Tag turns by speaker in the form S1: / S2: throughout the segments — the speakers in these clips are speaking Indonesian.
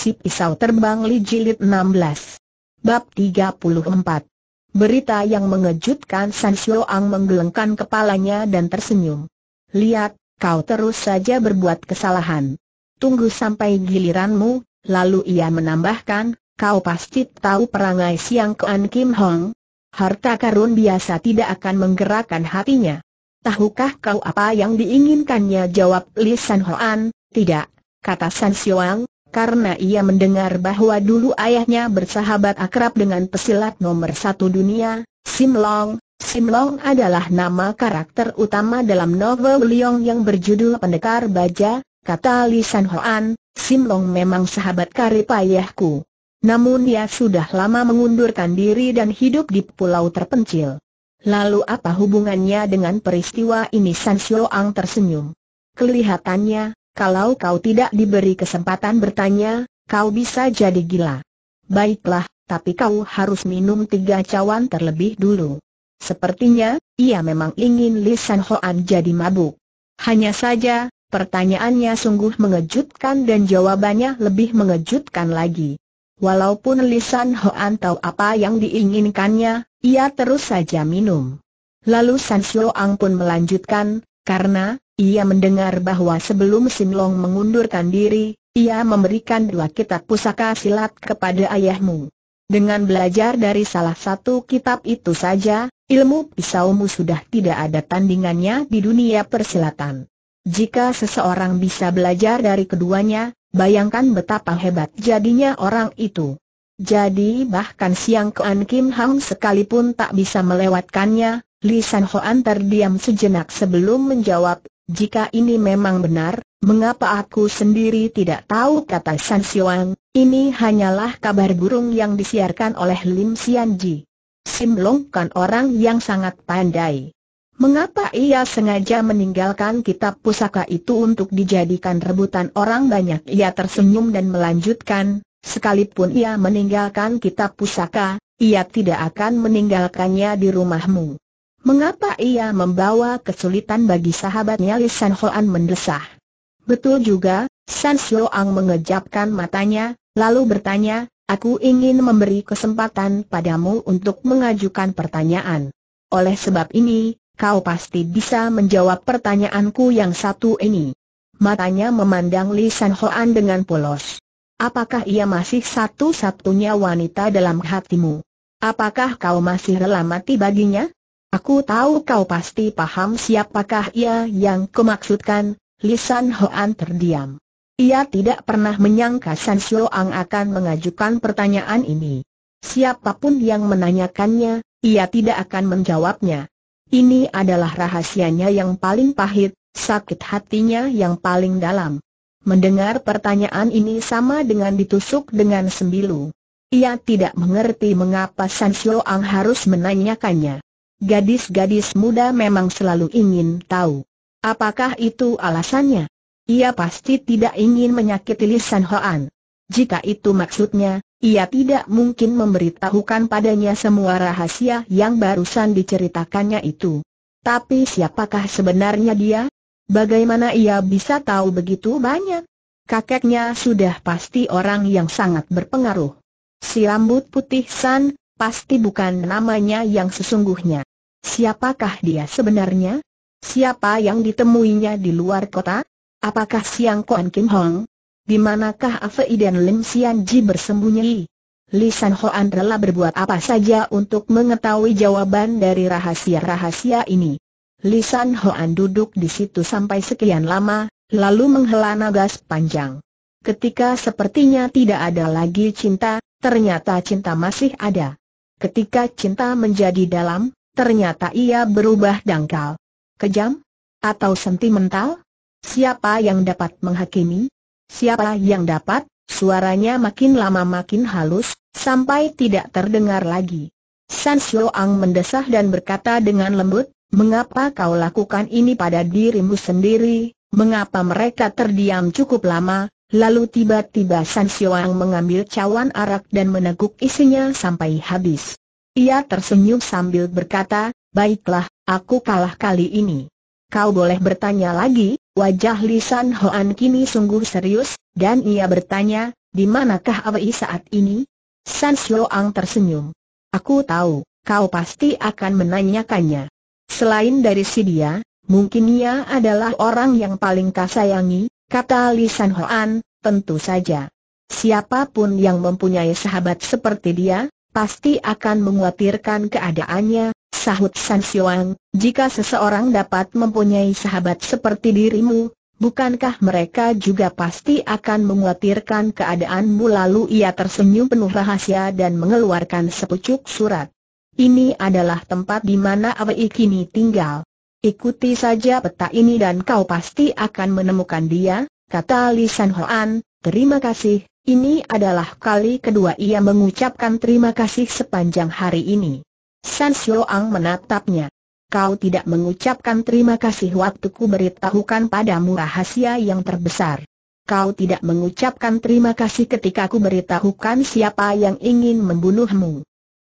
S1: Si Pisau Terbang Li Jilid 16 Bab 34 Berita yang mengejutkan San Ang menggelengkan kepalanya dan tersenyum Lihat, kau terus saja berbuat kesalahan Tunggu sampai giliranmu, lalu ia menambahkan Kau pasti tahu perangai Siang Kuan Kim Hong Harta karun biasa tidak akan menggerakkan hatinya Tahukah kau apa yang diinginkannya? Jawab Li San Hoan, tidak, kata San Ang karena ia mendengar bahwa dulu ayahnya bersahabat akrab dengan pesilat nomor satu dunia, Sim Long. Sim Long adalah nama karakter utama dalam novel Liong yang berjudul Pendekar Baja, kata Li Hoan, Sim Long memang sahabat karib ayahku. Namun ia sudah lama mengundurkan diri dan hidup di pulau terpencil. Lalu apa hubungannya dengan peristiwa ini San Ang tersenyum. Kelihatannya, kalau kau tidak diberi kesempatan bertanya, kau bisa jadi gila. Baiklah, tapi kau harus minum tiga cawan terlebih dulu. Sepertinya, ia memang ingin Lisan Hoan jadi mabuk. Hanya saja, pertanyaannya sungguh mengejutkan dan jawabannya lebih mengejutkan lagi. Walaupun Lisan Hoan tahu apa yang diinginkannya, ia terus saja minum. Lalu San Ang pun melanjutkan, karena, ia mendengar bahwa sebelum Sinlong mengundurkan diri, ia memberikan dua kitab pusaka silat kepada ayahmu. Dengan belajar dari salah satu kitab itu saja, ilmu pisaumu sudah tidak ada tandingannya di dunia persilatan. Jika seseorang bisa belajar dari keduanya, bayangkan betapa hebat jadinya orang itu. Jadi bahkan Siang Kuan Kim Hang sekalipun tak bisa melewatkannya, Li San Hoan terdiam sejenak sebelum menjawab, jika ini memang benar, mengapa aku sendiri tidak tahu kata San Xiuang, ini hanyalah kabar burung yang disiarkan oleh Lim Xianji. Ji. Sim Long kan orang yang sangat pandai. Mengapa ia sengaja meninggalkan kitab pusaka itu untuk dijadikan rebutan orang banyak? Ia tersenyum dan melanjutkan, sekalipun ia meninggalkan kitab pusaka, ia tidak akan meninggalkannya di rumahmu. Mengapa ia membawa kesulitan bagi sahabatnya Li San Hoan mendesah? Betul juga, San Ang mengejapkan matanya, lalu bertanya, aku ingin memberi kesempatan padamu untuk mengajukan pertanyaan. Oleh sebab ini, kau pasti bisa menjawab pertanyaanku yang satu ini. Matanya memandang Li San Hoan dengan polos. Apakah ia masih satu-satunya wanita dalam hatimu? Apakah kau masih rela mati baginya? Aku tahu kau pasti paham siapakah ia yang kumaksudkan, Lisan Hoan terdiam. Ia tidak pernah menyangka San Ang akan mengajukan pertanyaan ini. Siapapun yang menanyakannya, ia tidak akan menjawabnya. Ini adalah rahasianya yang paling pahit, sakit hatinya yang paling dalam. Mendengar pertanyaan ini sama dengan ditusuk dengan sembilu. Ia tidak mengerti mengapa San Ang harus menanyakannya. Gadis-gadis muda memang selalu ingin tahu. Apakah itu alasannya? Ia pasti tidak ingin menyakiti Lisan Hoan. Jika itu maksudnya, ia tidak mungkin memberitahukan padanya semua rahasia yang barusan diceritakannya itu. Tapi siapakah sebenarnya dia? Bagaimana ia bisa tahu begitu banyak? Kakeknya sudah pasti orang yang sangat berpengaruh. Si rambut putih San, pasti bukan namanya yang sesungguhnya. Siapakah dia sebenarnya? Siapa yang ditemuinya di luar kota? Apakah Siang Kuan Kim Hong? Di manakah Afei dan Lim Sian Ji bersembunyi? Li San Hoan rela berbuat apa saja untuk mengetahui jawaban dari rahasia-rahasia ini. Li San Hoan duduk di situ sampai sekian lama, lalu menghela nafas panjang. Ketika sepertinya tidak ada lagi cinta, ternyata cinta masih ada. Ketika cinta menjadi dalam, ternyata ia berubah dangkal. Kejam? Atau sentimental? Siapa yang dapat menghakimi? Siapa yang dapat? Suaranya makin lama makin halus, sampai tidak terdengar lagi. San Ang mendesah dan berkata dengan lembut, Mengapa kau lakukan ini pada dirimu sendiri? Mengapa mereka terdiam cukup lama? Lalu tiba-tiba San Ang mengambil cawan arak dan meneguk isinya sampai habis. Ia tersenyum sambil berkata, baiklah, aku kalah kali ini. Kau boleh bertanya lagi, wajah Lisan Hoan kini sungguh serius, dan ia bertanya, di manakah Awi saat ini? San Ang tersenyum. Aku tahu, kau pasti akan menanyakannya. Selain dari si dia, mungkin ia adalah orang yang paling kasayangi, kata Lisan Hoan, tentu saja. Siapapun yang mempunyai sahabat seperti dia, pasti akan menguatirkan keadaannya, sahut San Xiuang, jika seseorang dapat mempunyai sahabat seperti dirimu, bukankah mereka juga pasti akan menguatirkan keadaanmu lalu ia tersenyum penuh rahasia dan mengeluarkan sepucuk surat. Ini adalah tempat di mana Awei kini tinggal. Ikuti saja peta ini dan kau pasti akan menemukan dia, kata Li San Hoan, terima kasih, ini adalah kali kedua ia mengucapkan terima kasih sepanjang hari ini. San Ang menatapnya. Kau tidak mengucapkan terima kasih waktu ku beritahukan padamu rahasia yang terbesar. Kau tidak mengucapkan terima kasih ketika ku beritahukan siapa yang ingin membunuhmu.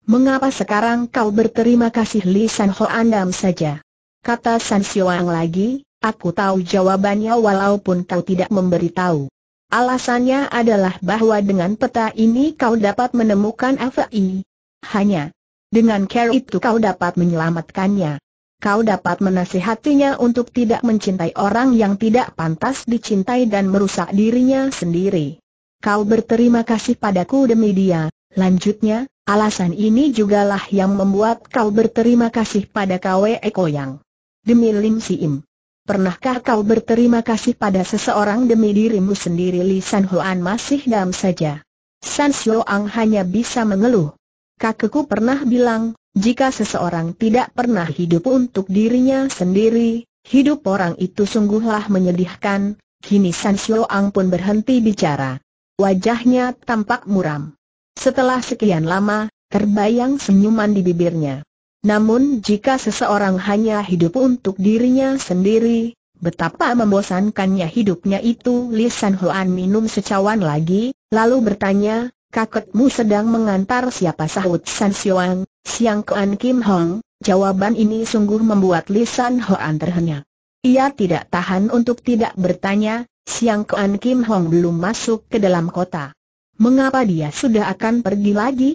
S1: Mengapa sekarang kau berterima kasih Li San Ho Andam saja? Kata San Ang lagi, aku tahu jawabannya walaupun kau tidak memberitahu. Alasannya adalah bahwa dengan peta ini kau dapat menemukan FI. Hanya dengan care itu kau dapat menyelamatkannya. Kau dapat menasihatinya untuk tidak mencintai orang yang tidak pantas dicintai dan merusak dirinya sendiri. Kau berterima kasih padaku demi dia. Lanjutnya, alasan ini jugalah yang membuat kau berterima kasih pada KWE Eko Yang. Demi Lim Si Im. Pernahkah kau berterima kasih pada seseorang demi dirimu sendiri Li San Huan masih dam saja. San Xiuang hanya bisa mengeluh. Kakekku pernah bilang, jika seseorang tidak pernah hidup untuk dirinya sendiri, hidup orang itu sungguhlah menyedihkan, kini San Xiuang pun berhenti bicara. Wajahnya tampak muram. Setelah sekian lama, terbayang senyuman di bibirnya. Namun jika seseorang hanya hidup untuk dirinya sendiri, betapa membosankannya hidupnya itu Li San Hoan minum secawan lagi, lalu bertanya, kakekmu sedang mengantar siapa sahut San Xiuang, Siang Kuan Kim Hong, jawaban ini sungguh membuat Li San Hoan terhenyak. Ia tidak tahan untuk tidak bertanya, Siang Kuan Kim Hong belum masuk ke dalam kota. Mengapa dia sudah akan pergi lagi?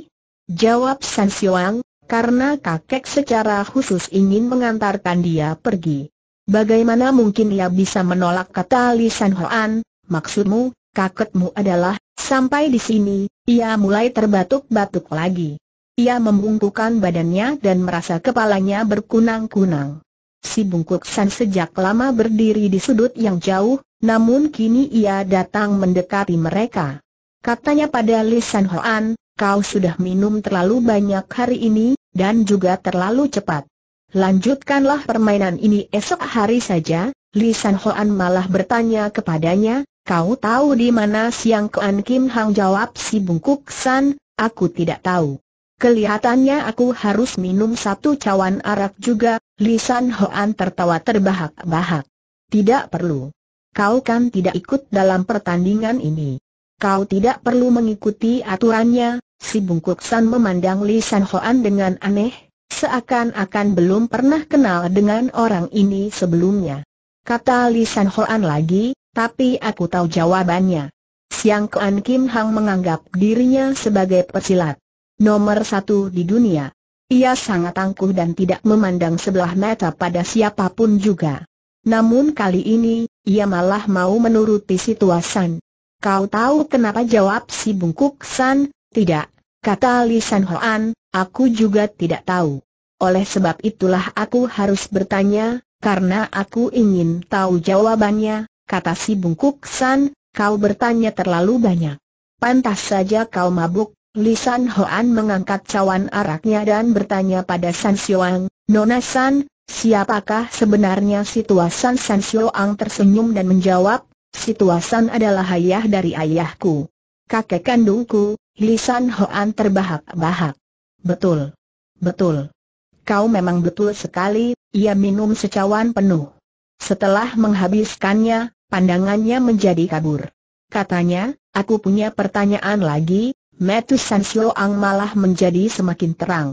S1: Jawab San Xiuang, karena kakek secara khusus ingin mengantarkan dia pergi. Bagaimana mungkin ia bisa menolak kata Li San Hoan, maksudmu, kakekmu adalah, sampai di sini, ia mulai terbatuk-batuk lagi. Ia membungkukkan badannya dan merasa kepalanya berkunang-kunang. Si bungkuk San sejak lama berdiri di sudut yang jauh, namun kini ia datang mendekati mereka. Katanya pada Li San Hoan, Kau sudah minum terlalu banyak hari ini, dan juga terlalu cepat. Lanjutkanlah permainan ini esok hari saja, Li San Hoan malah bertanya kepadanya, kau tahu di mana Siang Kuan Kim Hang jawab si bungkuk San, aku tidak tahu. Kelihatannya aku harus minum satu cawan arak juga, Li San Hoan tertawa terbahak-bahak. Tidak perlu. Kau kan tidak ikut dalam pertandingan ini. Kau tidak perlu mengikuti aturannya, si Bungkuk San memandang Li San Hoan dengan aneh, seakan-akan belum pernah kenal dengan orang ini sebelumnya. Kata Li San Hoan lagi, tapi aku tahu jawabannya. Siang Kuan Kim Hang menganggap dirinya sebagai pesilat. Nomor satu di dunia. Ia sangat tangguh dan tidak memandang sebelah mata pada siapapun juga. Namun kali ini, ia malah mau menuruti situasan. Kau tahu kenapa jawab si bungkuk San? Tidak, kata Li San Hoan, aku juga tidak tahu. Oleh sebab itulah aku harus bertanya, karena aku ingin tahu jawabannya, kata si bungkuk San, kau bertanya terlalu banyak. Pantas saja kau mabuk, Li San Hoan mengangkat cawan araknya dan bertanya pada San Xiuang, Nona San, siapakah sebenarnya situasi San Xiuang tersenyum dan menjawab, Situasan adalah ayah dari ayahku. Kakek kandungku, Lisan Hoan terbahak-bahak. Betul. Betul. Kau memang betul sekali, ia minum secawan penuh. Setelah menghabiskannya, pandangannya menjadi kabur. Katanya, aku punya pertanyaan lagi, Metu San Ang malah menjadi semakin terang.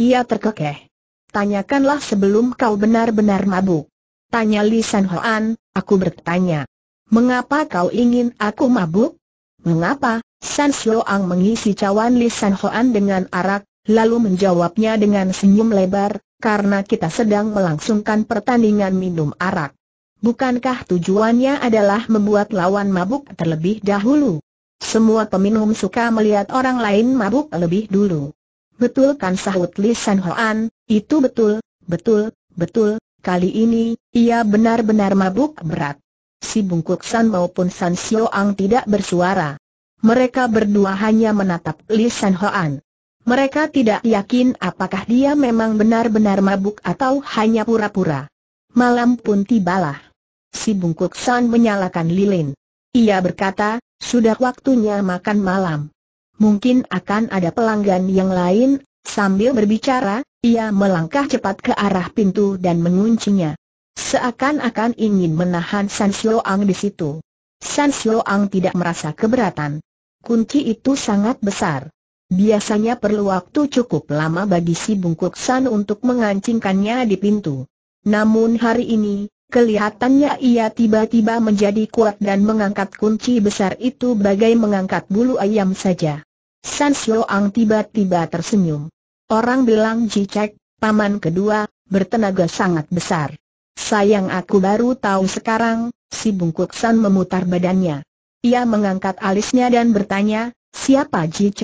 S1: Ia terkekeh. Tanyakanlah sebelum kau benar-benar mabuk. Tanya Lisan Hoan, aku bertanya. Mengapa kau ingin aku mabuk? Mengapa? San Xiuang mengisi cawan Li San Hoan dengan arak, lalu menjawabnya dengan senyum lebar, karena kita sedang melangsungkan pertandingan minum arak. Bukankah tujuannya adalah membuat lawan mabuk terlebih dahulu? Semua peminum suka melihat orang lain mabuk lebih dulu. Betul kan sahut Li San Hoan, itu betul, betul, betul, kali ini, ia benar-benar mabuk berat si Bungkuk San maupun San ang tidak bersuara. Mereka berdua hanya menatap Li San Hoan. Mereka tidak yakin apakah dia memang benar-benar mabuk atau hanya pura-pura. Malam pun tibalah. Si Bungkuk San menyalakan lilin. Ia berkata, sudah waktunya makan malam. Mungkin akan ada pelanggan yang lain, sambil berbicara, ia melangkah cepat ke arah pintu dan menguncinya. Seakan-akan ingin menahan San Ang di situ. San Ang tidak merasa keberatan. Kunci itu sangat besar. Biasanya perlu waktu cukup lama bagi si bungkuk San untuk mengancingkannya di pintu. Namun hari ini, kelihatannya ia tiba-tiba menjadi kuat dan mengangkat kunci besar itu bagai mengangkat bulu ayam saja. San Ang tiba-tiba tersenyum. Orang bilang Jicek, paman kedua, bertenaga sangat besar. Sayang aku baru tahu sekarang, si Bungkuk San memutar badannya. Ia mengangkat alisnya dan bertanya, siapa Ji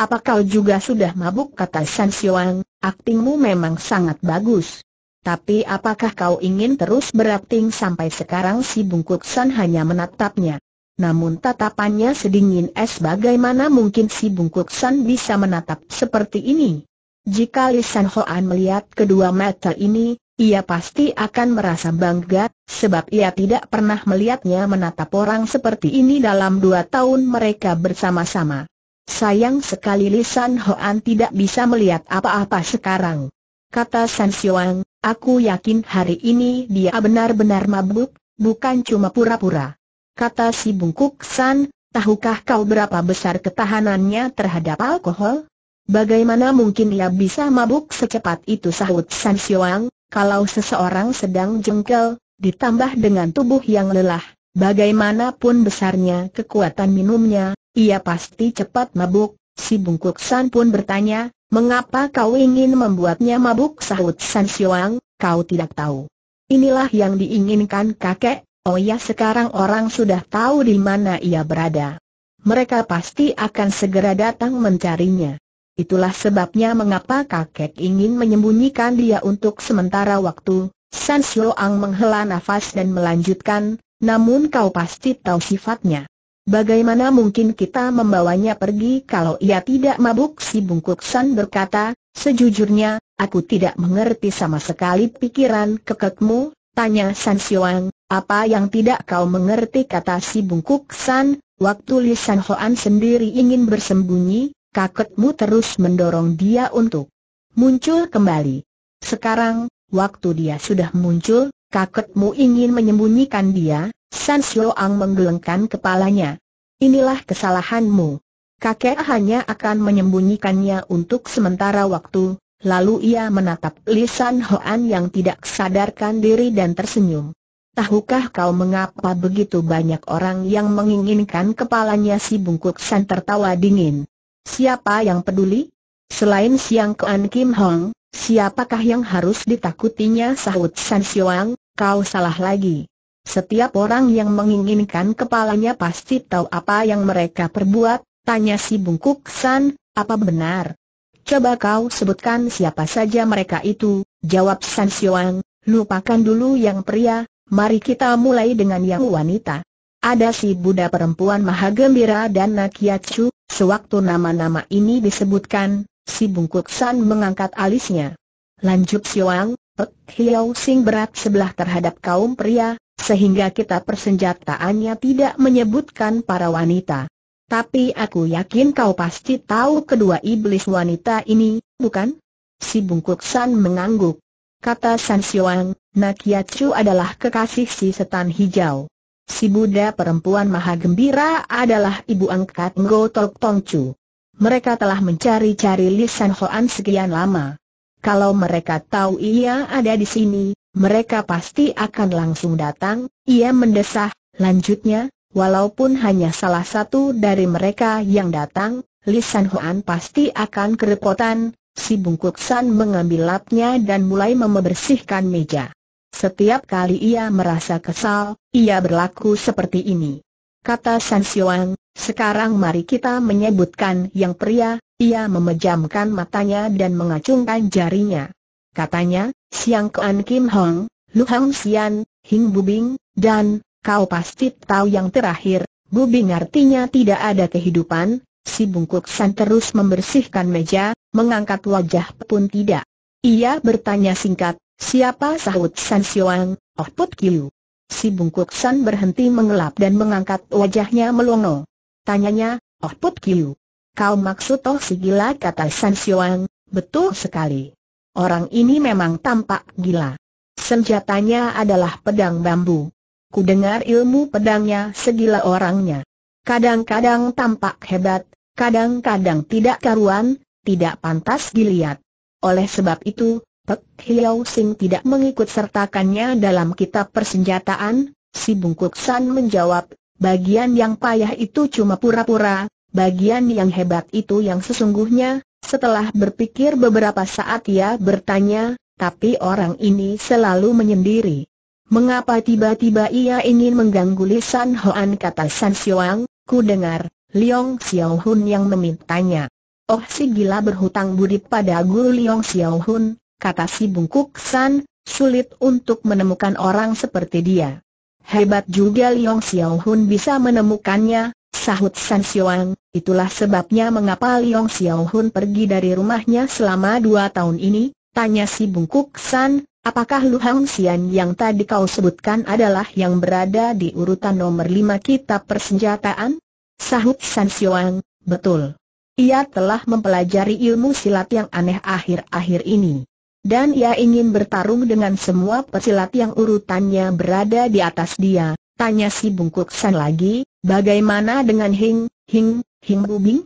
S1: Apa kau juga sudah mabuk kata San Xiuang, aktingmu memang sangat bagus. Tapi apakah kau ingin terus berakting sampai sekarang si Bungkuk San hanya menatapnya. Namun tatapannya sedingin es bagaimana mungkin si Bungkuk San bisa menatap seperti ini? Jika Lisan Hoan melihat kedua mata ini, ia pasti akan merasa bangga, sebab ia tidak pernah melihatnya menatap orang seperti ini dalam dua tahun mereka bersama-sama. Sayang sekali Lisan Hoan tidak bisa melihat apa-apa sekarang. Kata San Xiuang, aku yakin hari ini dia benar-benar mabuk, bukan cuma pura-pura. Kata si Bungkuk San, tahukah kau berapa besar ketahanannya terhadap alkohol? Bagaimana mungkin ia bisa mabuk secepat itu sahut San Xiuang, kalau seseorang sedang jengkel, ditambah dengan tubuh yang lelah, bagaimanapun besarnya kekuatan minumnya, ia pasti cepat mabuk. Si Bungkuk San pun bertanya, mengapa kau ingin membuatnya mabuk sahut San Siwang, kau tidak tahu. Inilah yang diinginkan kakek, oh ya sekarang orang sudah tahu di mana ia berada. Mereka pasti akan segera datang mencarinya. Itulah sebabnya mengapa kakek ingin menyembunyikan dia untuk sementara waktu. San Xiuang menghela nafas dan melanjutkan, namun kau pasti tahu sifatnya. Bagaimana mungkin kita membawanya pergi kalau ia tidak mabuk si bungkuk San berkata, sejujurnya, aku tidak mengerti sama sekali pikiran kekekmu, tanya San Xiuang, apa yang tidak kau mengerti kata si bungkuk San, waktu Li San Hoan sendiri ingin bersembunyi, kakekmu terus mendorong dia untuk muncul kembali. Sekarang, waktu dia sudah muncul, kakekmu ingin menyembunyikan dia, San ang menggelengkan kepalanya. Inilah kesalahanmu. Kakek hanya akan menyembunyikannya untuk sementara waktu, lalu ia menatap Lisan Hoan yang tidak sadarkan diri dan tersenyum. Tahukah kau mengapa begitu banyak orang yang menginginkan kepalanya si bungkuk San tertawa dingin? Siapa yang peduli? Selain Siang Kean Kim Hong, siapakah yang harus ditakutinya sahut San Xiuang, kau salah lagi. Setiap orang yang menginginkan kepalanya pasti tahu apa yang mereka perbuat, tanya si bungkuk San, apa benar? Coba kau sebutkan siapa saja mereka itu, jawab San Xiuang, lupakan dulu yang pria, mari kita mulai dengan yang wanita. Ada si Buddha perempuan maha gembira dan Nakiacu, sewaktu nama-nama ini disebutkan, si Bungkuk San mengangkat alisnya. Lanjut Siwang, Pek Hiau Sing berat sebelah terhadap kaum pria, sehingga kita persenjataannya tidak menyebutkan para wanita. Tapi aku yakin kau pasti tahu kedua iblis wanita ini, bukan? Si Bungkuk San mengangguk. Kata San Siwang, Nakiacu adalah kekasih si setan hijau. Si Buddha perempuan maha gembira adalah ibu angkat Ngo Tok Tong Chu. Mereka telah mencari-cari Lisan Hoan sekian lama. Kalau mereka tahu ia ada di sini, mereka pasti akan langsung datang, ia mendesah, lanjutnya, walaupun hanya salah satu dari mereka yang datang, Lisan Hoan pasti akan kerepotan, si bungkuk San mengambil lapnya dan mulai membersihkan meja. Setiap kali ia merasa kesal, ia berlaku seperti ini. Kata San Xiuang, sekarang mari kita menyebutkan yang pria, ia memejamkan matanya dan mengacungkan jarinya. Katanya, Siang Kuan Kim Hong, Lu Hang Xian, Hing Bubing, dan, kau pasti tahu yang terakhir, Bubing artinya tidak ada kehidupan, si bungkuk San terus membersihkan meja, mengangkat wajah pun tidak. Ia bertanya singkat, Siapa sahut San Xiuang, Oh Put Kiu? Si bungkuk San berhenti mengelap dan mengangkat wajahnya melongo. Tanyanya, Oh Put Kiu. Kau maksud toh si gila kata San Xiuang, betul sekali. Orang ini memang tampak gila. Senjatanya adalah pedang bambu. Ku dengar ilmu pedangnya segila orangnya. Kadang-kadang tampak hebat, kadang-kadang tidak karuan, tidak pantas dilihat. Oleh sebab itu, Pek Hiau Sing tidak mengikut sertakannya dalam kitab persenjataan, si Bungkuk San menjawab, bagian yang payah itu cuma pura-pura, bagian yang hebat itu yang sesungguhnya, setelah berpikir beberapa saat ia bertanya, tapi orang ini selalu menyendiri. Mengapa tiba-tiba ia ingin mengganggu Li San Hoan kata San Xiuang, ku dengar, Liong Xiaohun yang memintanya. Oh si gila berhutang budi pada guru Liong Xiaohun, kata si bungkuk San, sulit untuk menemukan orang seperti dia. Hebat juga Liong Xiao Hun bisa menemukannya, sahut San Xiuang, itulah sebabnya mengapa Liong Xiao Hun pergi dari rumahnya selama dua tahun ini, tanya si bungkuk San, Apakah Lu Hang Xian yang tadi kau sebutkan adalah yang berada di urutan nomor lima kitab persenjataan? Sahut San Xiuang, betul. Ia telah mempelajari ilmu silat yang aneh akhir-akhir ini dan ia ingin bertarung dengan semua pesilat yang urutannya berada di atas dia. Tanya si Bungkuk San lagi, bagaimana dengan Hing, Hing, Hing Bubing?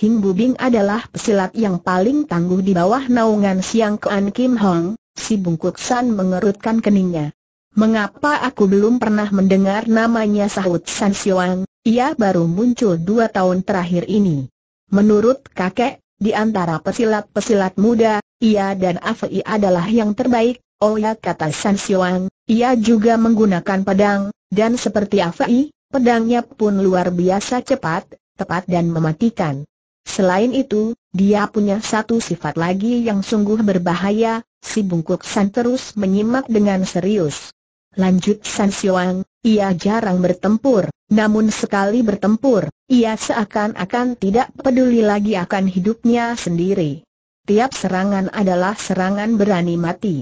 S1: Hing Bubing adalah pesilat yang paling tangguh di bawah naungan Siang Kean Kim Hong, si Bungkuk San mengerutkan keningnya. Mengapa aku belum pernah mendengar namanya sahut San Xiuang, ia baru muncul dua tahun terakhir ini. Menurut kakek, di antara pesilat-pesilat muda, ia dan Afei adalah yang terbaik, oh ya kata San Xiuang, ia juga menggunakan pedang, dan seperti Afei, pedangnya pun luar biasa cepat, tepat dan mematikan. Selain itu, dia punya satu sifat lagi yang sungguh berbahaya, si bungkuk San terus menyimak dengan serius. Lanjut San Xiuang, ia jarang bertempur, namun sekali bertempur, ia seakan-akan tidak peduli lagi akan hidupnya sendiri. Tiap serangan adalah serangan berani mati.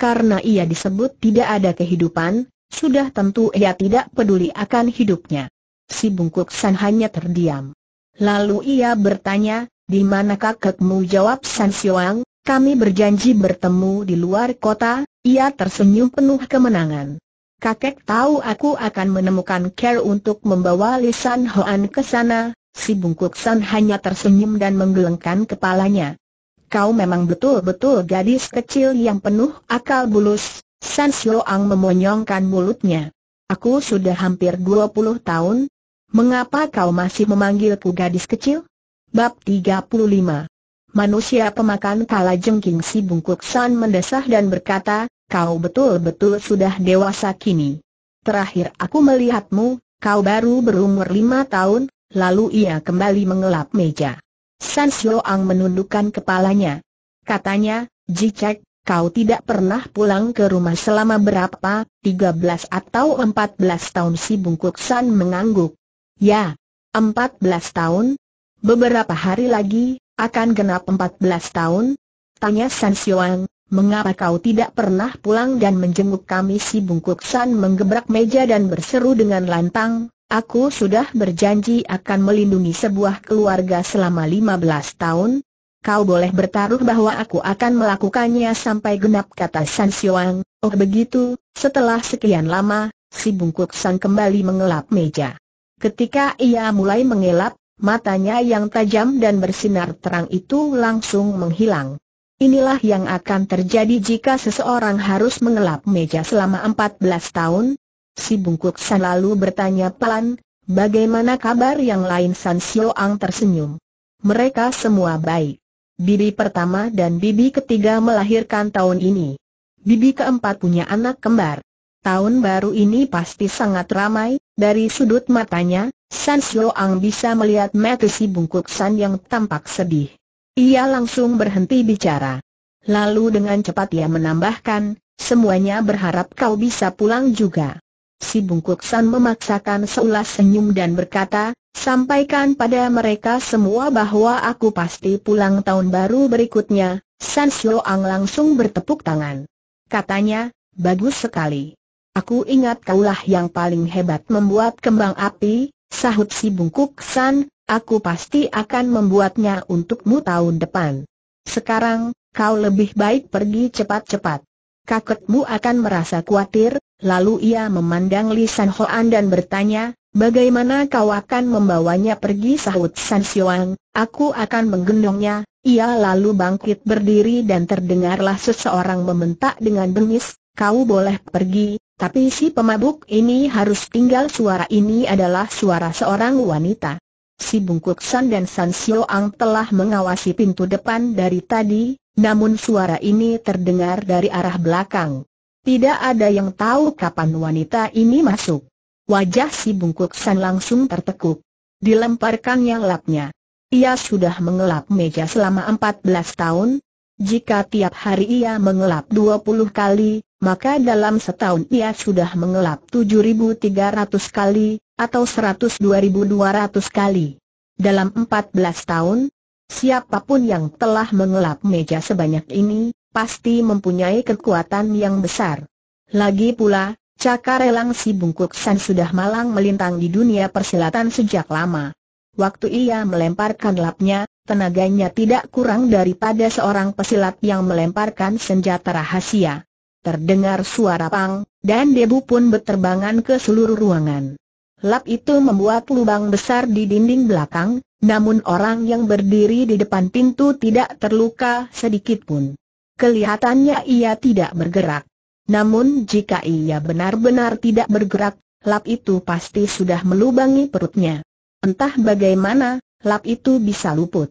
S1: Karena ia disebut tidak ada kehidupan, sudah tentu ia tidak peduli akan hidupnya. Si bungkuk San hanya terdiam. Lalu ia bertanya, di mana kakekmu jawab San Xiuang, kami berjanji bertemu di luar kota, ia tersenyum penuh kemenangan. Kakek tahu aku akan menemukan care untuk membawa Lisan Hoan ke sana, si bungkuk San hanya tersenyum dan menggelengkan kepalanya kau memang betul-betul gadis kecil yang penuh akal bulus, San ang memonyongkan mulutnya. Aku sudah hampir 20 tahun, mengapa kau masih memanggilku gadis kecil? Bab 35 Manusia pemakan kala jengking si bungkuk San mendesah dan berkata, kau betul-betul sudah dewasa kini. Terakhir aku melihatmu, kau baru berumur lima tahun, lalu ia kembali mengelap meja. San Ang menundukkan kepalanya. Katanya, Ji Chek, kau tidak pernah pulang ke rumah selama berapa, 13 atau 14 tahun si bungkuk San mengangguk. Ya, 14 tahun? Beberapa hari lagi, akan genap 14 tahun? Tanya San Ang, mengapa kau tidak pernah pulang dan menjenguk kami si bungkuk San menggebrak meja dan berseru dengan lantang, Aku sudah berjanji akan melindungi sebuah keluarga selama 15 tahun. Kau boleh bertaruh bahwa aku akan melakukannya sampai genap kata San Xiuang. Oh begitu, setelah sekian lama, si bungkuk San kembali mengelap meja. Ketika ia mulai mengelap, matanya yang tajam dan bersinar terang itu langsung menghilang. Inilah yang akan terjadi jika seseorang harus mengelap meja selama 14 tahun, Si Bungkuk San lalu bertanya pelan, bagaimana kabar yang lain San Ang tersenyum. Mereka semua baik. Bibi pertama dan bibi ketiga melahirkan tahun ini. Bibi keempat punya anak kembar. Tahun baru ini pasti sangat ramai, dari sudut matanya, San Ang bisa melihat mata si bungkuk San yang tampak sedih. Ia langsung berhenti bicara. Lalu dengan cepat ia menambahkan, semuanya berharap kau bisa pulang juga. Si Bungkuk San memaksakan seulas senyum dan berkata, sampaikan pada mereka semua bahwa aku pasti pulang tahun baru berikutnya, San Ang langsung bertepuk tangan. Katanya, bagus sekali. Aku ingat kaulah yang paling hebat membuat kembang api, sahut si Bungkuk San, aku pasti akan membuatnya untukmu tahun depan. Sekarang, kau lebih baik pergi cepat-cepat. Kakekmu akan merasa khawatir, Lalu ia memandang Li San Hoan dan bertanya, bagaimana kau akan membawanya pergi sahut San Xiuang, aku akan menggendongnya, ia lalu bangkit berdiri dan terdengarlah seseorang meminta dengan bengis, kau boleh pergi, tapi si pemabuk ini harus tinggal suara ini adalah suara seorang wanita. Si Bungkuk San dan San Xiuang telah mengawasi pintu depan dari tadi, namun suara ini terdengar dari arah belakang. Tidak ada yang tahu kapan wanita ini masuk. Wajah si bungkuk san langsung tertekuk. Dilemparkannya lapnya. Ia sudah mengelap meja selama 14 tahun. Jika tiap hari ia mengelap 20 kali, maka dalam setahun ia sudah mengelap 7.300 kali, atau 102.200 kali. Dalam 14 tahun, siapapun yang telah mengelap meja sebanyak ini, pasti mempunyai kekuatan yang besar. Lagi pula, Cakar Elang si Bungkuk San sudah malang melintang di dunia persilatan sejak lama. Waktu ia melemparkan lapnya, tenaganya tidak kurang daripada seorang pesilat yang melemparkan senjata rahasia. Terdengar suara pang, dan debu pun berterbangan ke seluruh ruangan. Lap itu membuat lubang besar di dinding belakang, namun orang yang berdiri di depan pintu tidak terluka sedikit pun kelihatannya ia tidak bergerak. Namun jika ia benar-benar tidak bergerak, lap itu pasti sudah melubangi perutnya. Entah bagaimana, lap itu bisa luput.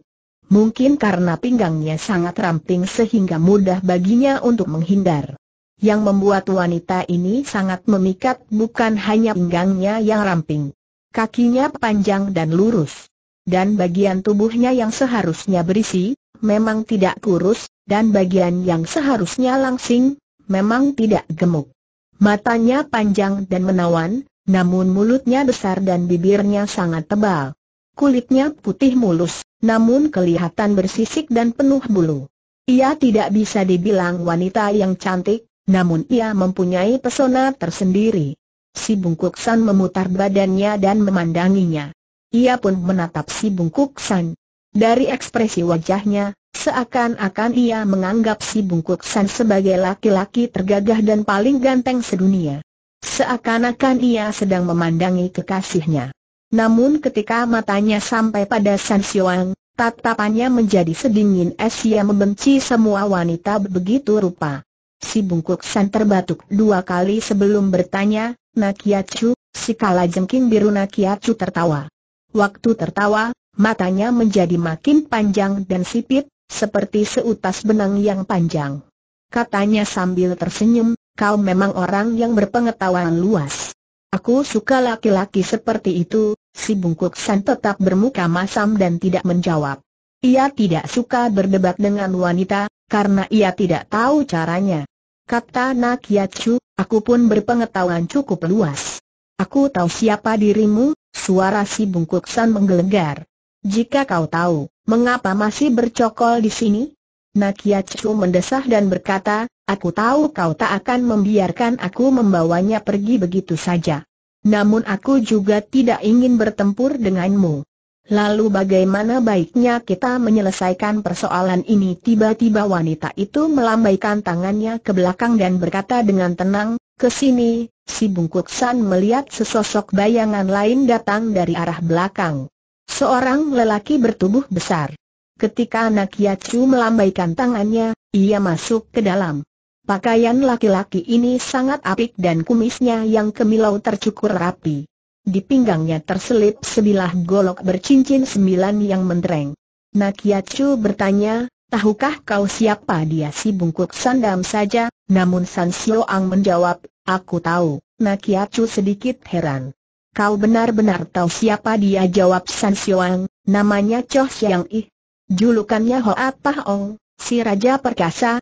S1: Mungkin karena pinggangnya sangat ramping sehingga mudah baginya untuk menghindar. Yang membuat wanita ini sangat memikat bukan hanya pinggangnya yang ramping. Kakinya panjang dan lurus. Dan bagian tubuhnya yang seharusnya berisi, memang tidak kurus, dan bagian yang seharusnya langsing, memang tidak gemuk. Matanya panjang dan menawan, namun mulutnya besar dan bibirnya sangat tebal. Kulitnya putih mulus, namun kelihatan bersisik dan penuh bulu. Ia tidak bisa dibilang wanita yang cantik, namun ia mempunyai pesona tersendiri. Si Bungkuk San memutar badannya dan memandanginya. Ia pun menatap si Bungkuk San. Dari ekspresi wajahnya, seakan-akan ia menganggap si Bungkuk San sebagai laki-laki tergagah dan paling ganteng sedunia. Seakan-akan ia sedang memandangi kekasihnya. Namun ketika matanya sampai pada San Xiuang, tatapannya menjadi sedingin es ia membenci semua wanita begitu rupa. Si Bungkuk San terbatuk dua kali sebelum bertanya, Nakiacu, si kalajengking biru Nakiacu tertawa. Waktu tertawa, matanya menjadi makin panjang dan sipit, seperti seutas benang yang panjang. Katanya sambil tersenyum, kau memang orang yang berpengetahuan luas. Aku suka laki-laki seperti itu, si bungkuk san tetap bermuka masam dan tidak menjawab. Ia tidak suka berdebat dengan wanita, karena ia tidak tahu caranya. Kata Nak Yacu, aku pun berpengetahuan cukup luas. Aku tahu siapa dirimu, suara si bungkuk san menggelegar. Jika kau tahu, mengapa masih bercokol di sini? Nakia Chu mendesah dan berkata, aku tahu kau tak akan membiarkan aku membawanya pergi begitu saja. Namun aku juga tidak ingin bertempur denganmu. Lalu bagaimana baiknya kita menyelesaikan persoalan ini? Tiba-tiba wanita itu melambaikan tangannya ke belakang dan berkata dengan tenang, ke sini, si bungkuk San melihat sesosok bayangan lain datang dari arah belakang. Seorang lelaki bertubuh besar. Ketika anak Yacu melambaikan tangannya, ia masuk ke dalam. Pakaian laki-laki ini sangat apik dan kumisnya yang kemilau tercukur rapi. Di pinggangnya terselip sebilah golok bercincin sembilan yang mentereng. Nakiacu bertanya, tahukah kau siapa dia si bungkuk sandam saja, namun San Ang menjawab, aku tahu. Nakiacu sedikit heran. Kau benar-benar tahu siapa dia jawab San Xiuang, namanya Choh Siang Ih. Julukannya Hoa Pah Ong, si Raja Perkasa,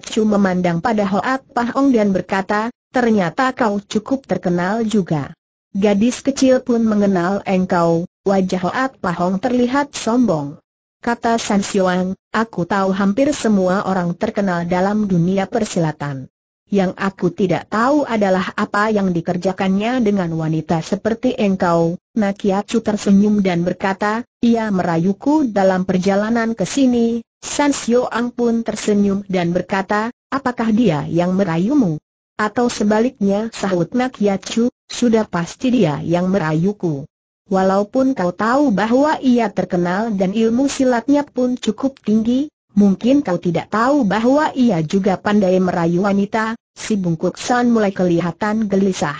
S1: Chu memandang pada Hoa Pah Ong dan berkata, ternyata kau cukup terkenal juga. Gadis kecil pun mengenal engkau, wajah Hoa Pah Ong terlihat sombong. Kata San Xiuang, aku tahu hampir semua orang terkenal dalam dunia persilatan. Yang aku tidak tahu adalah apa yang dikerjakannya dengan wanita seperti engkau. Nakiatsu tersenyum dan berkata, ia merayuku dalam perjalanan ke sini. San Ang pun tersenyum dan berkata, apakah dia yang merayumu? Atau sebaliknya sahut Nakiatsu, sudah pasti dia yang merayuku. Walaupun kau tahu bahwa ia terkenal dan ilmu silatnya pun cukup tinggi, Mungkin kau tidak tahu bahwa ia juga pandai merayu wanita, si Bungkuk San mulai kelihatan gelisah.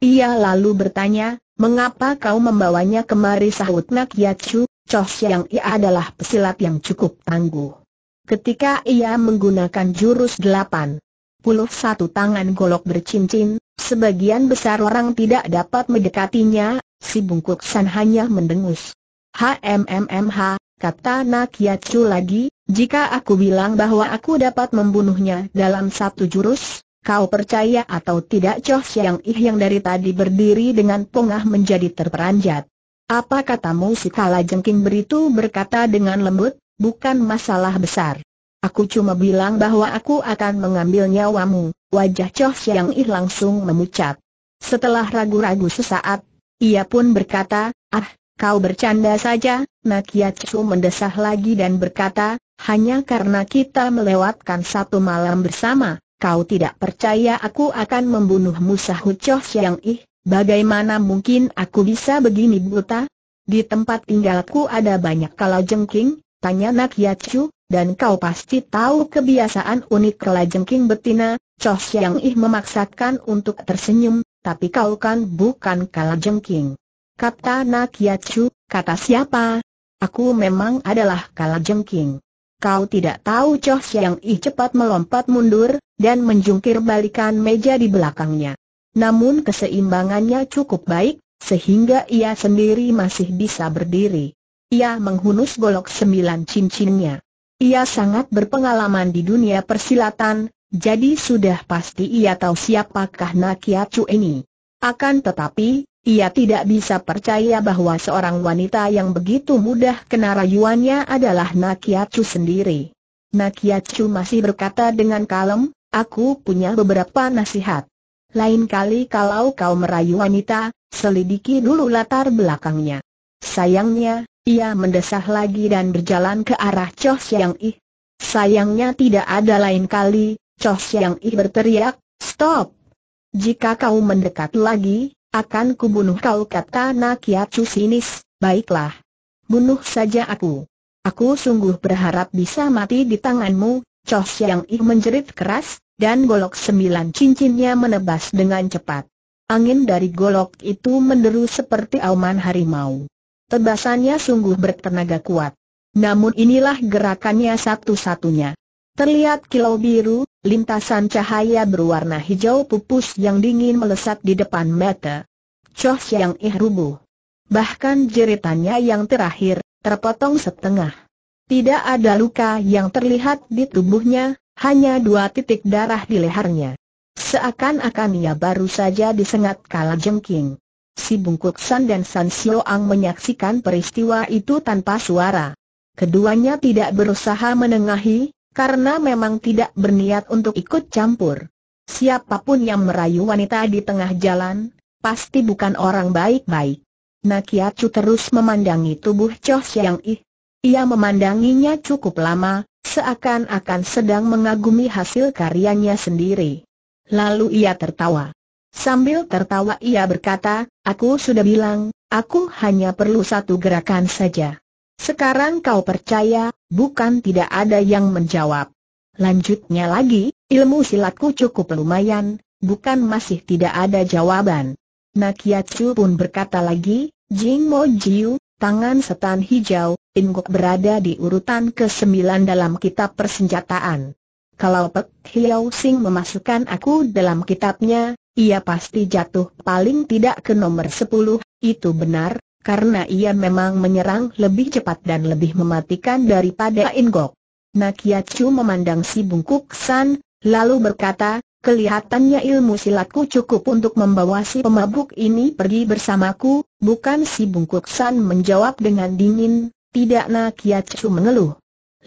S1: Ia lalu bertanya, mengapa kau membawanya kemari sahut Nak Yacu, Coh Siang ia adalah pesilat yang cukup tangguh. Ketika ia menggunakan jurus delapan, puluh satu tangan golok bercincin, sebagian besar orang tidak dapat mendekatinya, si Bungkuk San hanya mendengus. HMMMH, kata Nak Yacu lagi, jika aku bilang bahwa aku dapat membunuhnya dalam satu jurus, Kau percaya atau tidak Choh Siang Ih yang dari tadi berdiri dengan pongah menjadi terperanjat? Apa katamu si Kala Jengking beritu berkata dengan lembut, bukan masalah besar. Aku cuma bilang bahwa aku akan mengambil nyawamu, wajah Choh Siang Ih langsung memucat. Setelah ragu-ragu sesaat, ia pun berkata, ah, kau bercanda saja, Nakia Chu mendesah lagi dan berkata, hanya karena kita melewatkan satu malam bersama, Kau tidak percaya aku akan membunuh sahut Choh Siang Ih, bagaimana mungkin aku bisa begini buta? Di tempat tinggalku ada banyak kalau jengking, tanya Nak Yacu, dan kau pasti tahu kebiasaan unik kalau jengking betina, Choh Siang Ih memaksakan untuk tersenyum, tapi kau kan bukan kalau jengking. Kata Nak Yacu, kata siapa? Aku memang adalah kalau jengking. Kau tidak tahu Choh Siang Ih cepat melompat mundur, dan menjungkir balikan meja di belakangnya. Namun keseimbangannya cukup baik, sehingga ia sendiri masih bisa berdiri. Ia menghunus golok sembilan cincinnya. Ia sangat berpengalaman di dunia persilatan, jadi sudah pasti ia tahu siapakah Nakia Chu ini. Akan tetapi, ia tidak bisa percaya bahwa seorang wanita yang begitu mudah kena rayuannya adalah Chu sendiri. Nakia Chu masih berkata dengan kalem, Aku punya beberapa nasihat. Lain kali kalau kau merayu wanita, selidiki dulu latar belakangnya. Sayangnya, ia mendesah lagi dan berjalan ke arah Choh Siang Ih. Sayangnya tidak ada lain kali, Choh Siang Ih berteriak, Stop! Jika kau mendekat lagi, akan kubunuh kau kata Nakiatsu sinis, baiklah. Bunuh saja aku. Aku sungguh berharap bisa mati di tanganmu, Choh Siang ih menjerit keras, dan golok sembilan cincinnya menebas dengan cepat. Angin dari golok itu menderu seperti auman harimau. Tebasannya sungguh bertenaga kuat. Namun inilah gerakannya satu-satunya. Terlihat kilau biru, lintasan cahaya berwarna hijau pupus yang dingin melesat di depan mata. Choh Siang Ih rubuh. Bahkan jeritannya yang terakhir, terpotong setengah. Tidak ada luka yang terlihat di tubuhnya, hanya dua titik darah di lehernya. Seakan-akan ia baru saja disengat kala jengking. Si Bungkuk San dan San Ang menyaksikan peristiwa itu tanpa suara. Keduanya tidak berusaha menengahi, karena memang tidak berniat untuk ikut campur. Siapapun yang merayu wanita di tengah jalan, pasti bukan orang baik-baik. Nakiacu terus memandangi tubuh Choh Siang Ih, ia memandanginya cukup lama, seakan-akan sedang mengagumi hasil karyanya sendiri. Lalu ia tertawa. Sambil tertawa ia berkata, aku sudah bilang, aku hanya perlu satu gerakan saja. Sekarang kau percaya, bukan tidak ada yang menjawab. Lanjutnya lagi, ilmu silatku cukup lumayan, bukan masih tidak ada jawaban. Nakiatsu pun berkata lagi, Jing Mo Jiu, tangan setan hijau, Ingok berada di urutan ke-9 dalam kitab persenjataan. Kalau Pek Hiau Sing memasukkan aku dalam kitabnya, ia pasti jatuh paling tidak ke nomor 10, itu benar, karena ia memang menyerang lebih cepat dan lebih mematikan daripada Ingok. Nah, Chu memandang si bungkuk San, lalu berkata, Kelihatannya ilmu silatku cukup untuk membawa si pemabuk ini pergi bersamaku, bukan si bungkuk San menjawab dengan dingin, tidak nak kia Chu mengeluh.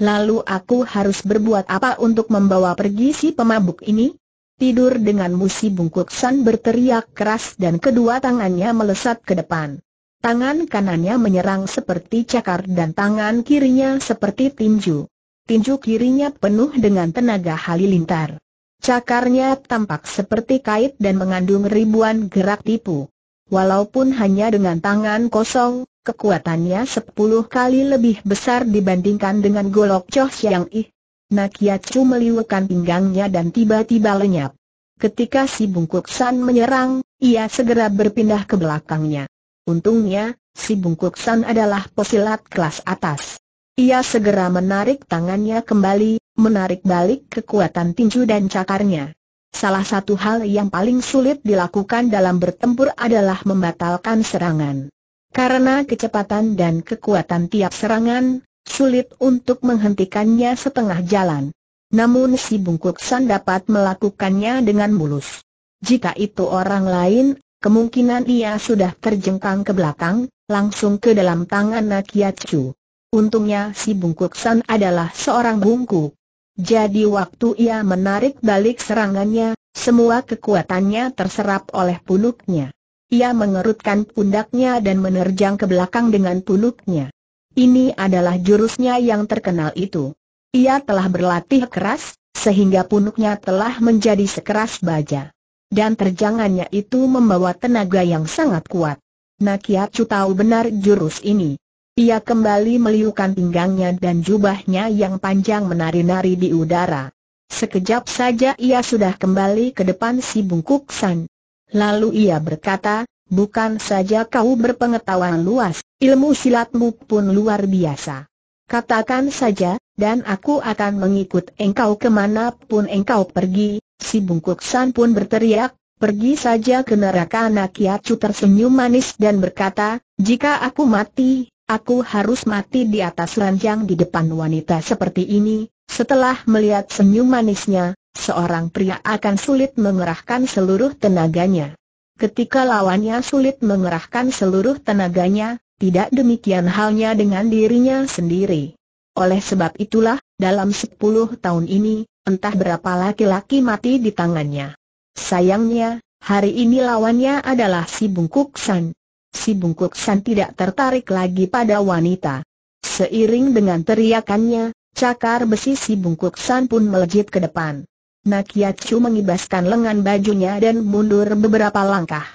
S1: Lalu aku harus berbuat apa untuk membawa pergi si pemabuk ini? Tidur dengan musi bungkuk San berteriak keras dan kedua tangannya melesat ke depan. Tangan kanannya menyerang seperti cakar dan tangan kirinya seperti tinju. Tinju kirinya penuh dengan tenaga halilintar. Cakarnya tampak seperti kait dan mengandung ribuan gerak tipu walaupun hanya dengan tangan kosong, kekuatannya sepuluh kali lebih besar dibandingkan dengan golok Choh Siang Ih. Nakiacu meliwakan pinggangnya dan tiba-tiba lenyap. Ketika si Bungkuk San menyerang, ia segera berpindah ke belakangnya. Untungnya, si Bungkuk San adalah posilat kelas atas. Ia segera menarik tangannya kembali, menarik balik kekuatan tinju dan cakarnya. Salah satu hal yang paling sulit dilakukan dalam bertempur adalah membatalkan serangan. Karena kecepatan dan kekuatan tiap serangan, sulit untuk menghentikannya setengah jalan. Namun si Bungkuk San dapat melakukannya dengan mulus. Jika itu orang lain, kemungkinan ia sudah terjengkang ke belakang, langsung ke dalam tangan Nakiacu. Untungnya si Bungkuk San adalah seorang bungkuk jadi waktu ia menarik balik serangannya, semua kekuatannya terserap oleh punuknya. Ia mengerutkan pundaknya dan menerjang ke belakang dengan punuknya. Ini adalah jurusnya yang terkenal itu. Ia telah berlatih keras, sehingga punuknya telah menjadi sekeras baja. Dan terjangannya itu membawa tenaga yang sangat kuat. Nakiacu tahu benar jurus ini. Ia kembali meliukan pinggangnya dan jubahnya yang panjang menari-nari di udara. Sekejap saja ia sudah kembali ke depan si bungkuk san. Lalu ia berkata, bukan saja kau berpengetahuan luas, ilmu silatmu pun luar biasa. Katakan saja, dan aku akan mengikut engkau kemanapun engkau pergi, si bungkuk san pun berteriak, Pergi saja ke neraka anak tersenyum manis dan berkata, jika aku mati, Aku harus mati di atas ranjang di depan wanita seperti ini, setelah melihat senyum manisnya, seorang pria akan sulit mengerahkan seluruh tenaganya. Ketika lawannya sulit mengerahkan seluruh tenaganya, tidak demikian halnya dengan dirinya sendiri. Oleh sebab itulah, dalam 10 tahun ini, entah berapa laki-laki mati di tangannya. Sayangnya, hari ini lawannya adalah si Bungkuk San, si bungkuk san tidak tertarik lagi pada wanita. Seiring dengan teriakannya, cakar besi si bungkuk san pun melejit ke depan. Nakiatsu mengibaskan lengan bajunya dan mundur beberapa langkah.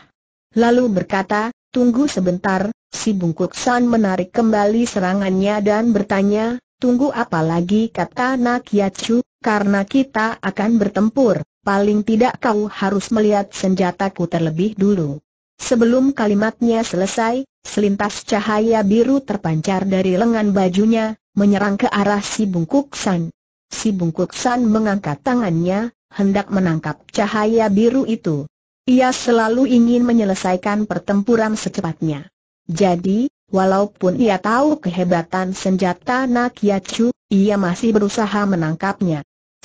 S1: Lalu berkata, tunggu sebentar, si bungkuk san menarik kembali serangannya dan bertanya, tunggu apa lagi kata Nakiatsu, karena kita akan bertempur, paling tidak kau harus melihat senjataku terlebih dulu. Sebelum kalimatnya selesai, selintas cahaya biru terpancar dari lengan bajunya, menyerang ke arah si bungkuk san. Si bungkuk san mengangkat tangannya, hendak menangkap cahaya biru itu. Ia selalu ingin menyelesaikan pertempuran secepatnya. Jadi, walaupun ia tahu kehebatan senjata Nakiachu, ia masih berusaha menangkapnya.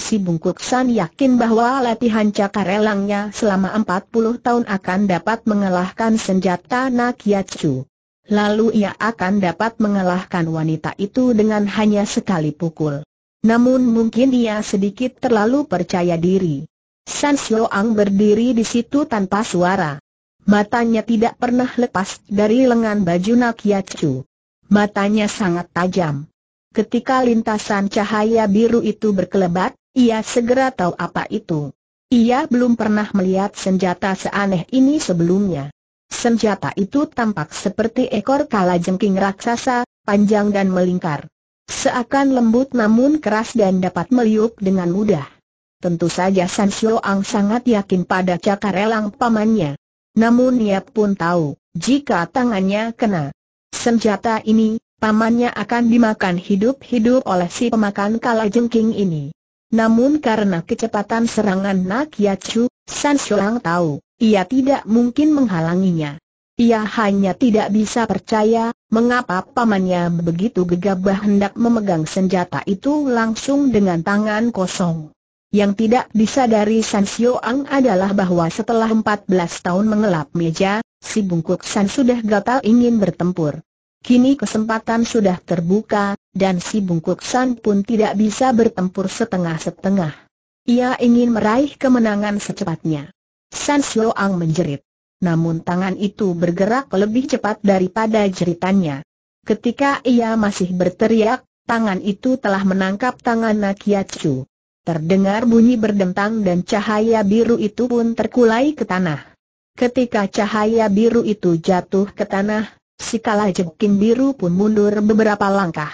S1: Si Bungkuk San yakin bahwa latihan cakar elangnya selama 40 tahun akan dapat mengalahkan senjata Nakiatsu. Lalu ia akan dapat mengalahkan wanita itu dengan hanya sekali pukul. Namun mungkin ia sedikit terlalu percaya diri. San Ang berdiri di situ tanpa suara. Matanya tidak pernah lepas dari lengan baju Nakiatsu. Matanya sangat tajam. Ketika lintasan cahaya biru itu berkelebat, ia segera tahu apa itu. Ia belum pernah melihat senjata seaneh ini sebelumnya. Senjata itu tampak seperti ekor kalajengking raksasa, panjang dan melingkar. Seakan lembut namun keras dan dapat meliuk dengan mudah. Tentu saja San ang sangat yakin pada cakar elang pamannya. Namun ia pun tahu, jika tangannya kena senjata ini, pamannya akan dimakan hidup-hidup oleh si pemakan kalajengking ini. Namun karena kecepatan serangan Nak Yacu, San Xiong tahu, ia tidak mungkin menghalanginya. Ia hanya tidak bisa percaya, mengapa pamannya begitu gegabah hendak memegang senjata itu langsung dengan tangan kosong. Yang tidak disadari San Shuang adalah bahwa setelah 14 tahun mengelap meja, si bungkuk San sudah gatal ingin bertempur. Kini kesempatan sudah terbuka, dan si Bungkuk San pun tidak bisa bertempur setengah-setengah. Ia ingin meraih kemenangan secepatnya. San Ang menjerit. Namun tangan itu bergerak lebih cepat daripada jeritannya. Ketika ia masih berteriak, tangan itu telah menangkap tangan Nakia Chu. Terdengar bunyi berdentang dan cahaya biru itu pun terkulai ke tanah. Ketika cahaya biru itu jatuh ke tanah, kalah Jengking Biru pun mundur beberapa langkah.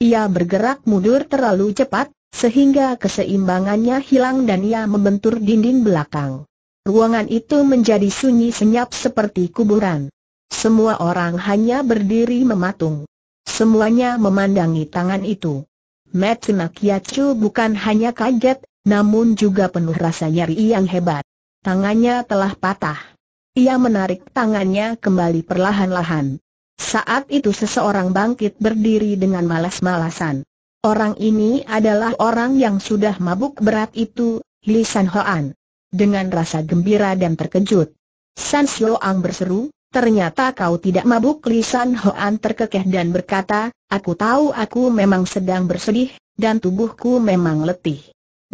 S1: Ia bergerak mundur terlalu cepat, sehingga keseimbangannya hilang dan ia membentur dinding belakang. Ruangan itu menjadi sunyi senyap seperti kuburan. Semua orang hanya berdiri mematung. Semuanya memandangi tangan itu. Matthew Kiacu bukan hanya kaget, namun juga penuh rasa nyeri yang hebat. Tangannya telah patah. Ia menarik tangannya kembali perlahan-lahan. Saat itu seseorang bangkit berdiri dengan malas-malasan. Orang ini adalah orang yang sudah mabuk berat itu, Li San Hoan. Dengan rasa gembira dan terkejut, San Ang berseru, Ternyata kau tidak mabuk lisan Hoan terkekeh dan berkata, aku tahu aku memang sedang bersedih, dan tubuhku memang letih.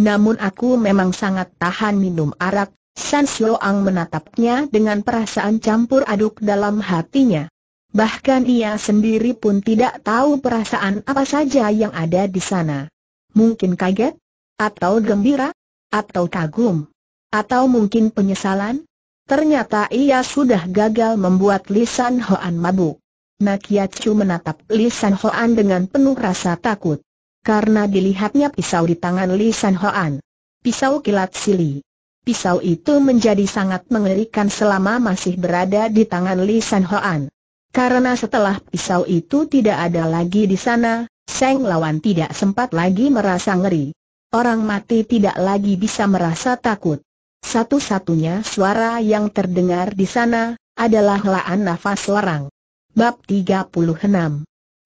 S1: Namun aku memang sangat tahan minum arak, San Ang menatapnya dengan perasaan campur aduk dalam hatinya. Bahkan ia sendiri pun tidak tahu perasaan apa saja yang ada di sana. Mungkin kaget, atau gembira, atau kagum, atau mungkin penyesalan. Ternyata ia sudah gagal membuat Lisan Hoan mabuk. Nah, Chu menatap Lisan Hoan dengan penuh rasa takut. Karena dilihatnya pisau di tangan Lisan Hoan. Pisau kilat silih. Pisau itu menjadi sangat mengerikan selama masih berada di tangan Li San Hoan. Karena setelah pisau itu tidak ada lagi di sana, Seng Lawan tidak sempat lagi merasa ngeri. Orang mati tidak lagi bisa merasa takut. Satu-satunya suara yang terdengar di sana adalah helaan nafas larang. Bab 36